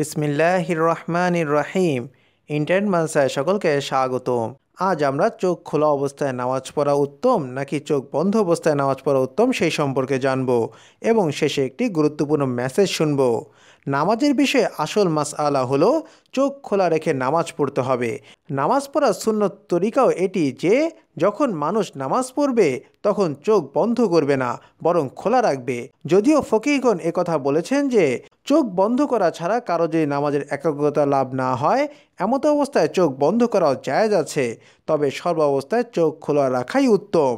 বিসমিল্লাহির রহমানির রাহিম ইন্টারনেট মানসায় সকলকে স্বাগতম আজ আমরা চোখ খোলা অবস্থায় নামাজ পড়া উত্তম নাকি চোখ বন্ধ অবস্থায় নামাজ পড়া উত্তম সেই সম্পর্কে জানব এবং শেষে একটি গুরুত্বপূর্ণ মেসেজ শুনব নামাজের বিষয়ে আসল মাস আলা হলো চোখ খোলা রেখে নামাজ পড়তে হবে নামাজ পড়ার শূন্য তরিকাও এটি যে যখন মানুষ নামাজ পড়বে তখন চোখ বন্ধ করবে না বরং খোলা রাখবে যদিও ফকিরগণ কথা বলেছেন যে চোখ বন্ধ করা ছাড়া কারো যদি নামাজের একাগ্রতা লাভ না হয় এমত অবস্থায় চোখ বন্ধ করাও জায়জ আছে তবে সর্বাবস্থায় চোখ খোলা রাখাই উত্তম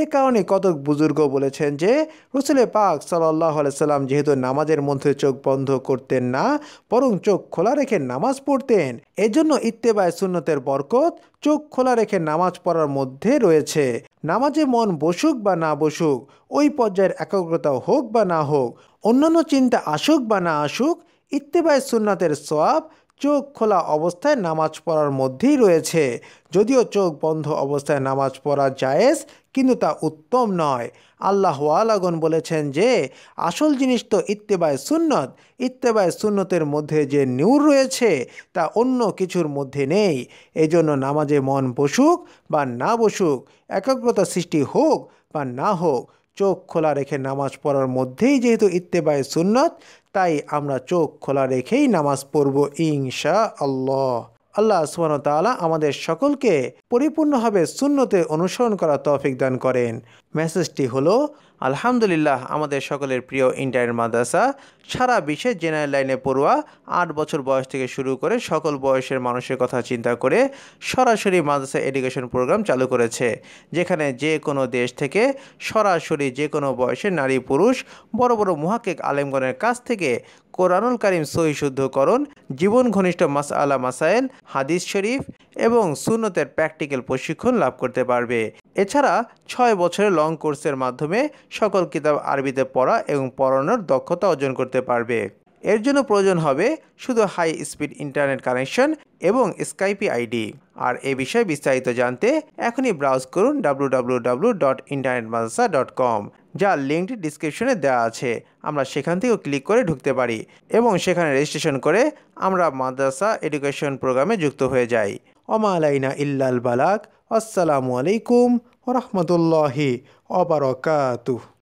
এ কারণে কতক বুজুর্গ বলেছেন যে রসুলে পাক সাল্লাহ সাল্লাম যেহেতু নামাজের মধ্যে চোখ বন্ধ করতেন না বরং চোখ খোলা রেখে নামাজ পড়তেন এজন্য ইত্তেবায় সুন্নতের বরকত চোখ খোলা রেখে নামাজ পড়ার মধ্যে রয়েছে নামাজে মন বসুক বা না বসুক ওই পর্যায়ের একাগ্রতা হোক বা না হোক অন্যান্য চিন্তা আসুক বা না আসুক ইত্তেবায় সুন্নাতের সোয়াব চোখ খোলা অবস্থায় নামাজ পড়ার মধ্যেই রয়েছে যদিও চোখ বন্ধ অবস্থায় নামাজ পড়া জায়েজ কিন্তু তা উত্তম নয় আল্লাহ আলাগন বলেছেন যে আসল জিনিস তো ইত্তেবায় সুন্নত ইত্তেবায় সুন্নতের মধ্যে যে নিউর রয়েছে তা অন্য কিছুর মধ্যে নেই এজন্য নামাজে মন বসুক বা না বসুক একাগ্রতা সৃষ্টি হোক বা না হোক চোখ খোলা রেখে নামাজ পড়ার মধ্যেই যেহেতু ইত্তেবায় সুন্নত তাই আমরা চোখ খোলা রেখেই নামাজ পড়ব ইংসা আল্লাহ আল্লাহ সুবাহতালা আমাদের সকলকে পরিপূর্ণভাবে সুন্নতে অনুসরণ করা তৌফিক দান করেন মেসেজটি হলো আলহামদুলিল্লাহ আমাদের সকলের প্রিয় ইন্টারনেট মাদ্রাসা সারা বিশ্বে জেনারেল লাইনে পড়ুয়া আট বছর বয়স থেকে শুরু করে সকল বয়সের মানুষের কথা চিন্তা করে সরাসরি মাদ্রাসা এডুকেশন প্রোগ্রাম চালু করেছে যেখানে যে কোনো দেশ থেকে সরাসরি যে কোনো বয়সের নারী পুরুষ বড় বড় মহাকেক আলেমগণের কাছ থেকে কোরআনুল করিম সহিশুদ্ধকরণ জীবন ঘনিষ্ঠ মাস আলা মাসাইল হাদিস শরীফ এবং সুন্নতের প্র্যাকটিক্যাল প্রশিক্ষণ লাভ করতে পারবে এছাড়া ছয় বছরের লং কোর্সের মাধ্যমে সকল কিতাব আরবিতে পড়া এবং পড়ানোর দক্ষতা অর্জন করতে পারবে এর জন্য প্রয়োজন হবে শুধু হাই স্পিড ইন্টারনেট কানেকশন এবং স্কাইপি আইডি আর এ বিষয়ে বিস্তারিত জানতে এখনই ব্রাউজ করুন কম যা লিঙ্কটি ডিসক্রিপশনে দেওয়া আছে আমরা সেখান থেকেও ক্লিক করে ঢুকতে পারি এবং সেখানে রেজিস্ট্রেশন করে আমরা মাদ্রাসা এডুকেশন প্রোগ্রামে যুক্ত হয়ে যাই وما علينا إلا البلاغ والسلام عليكم ورحمة الله وبركاته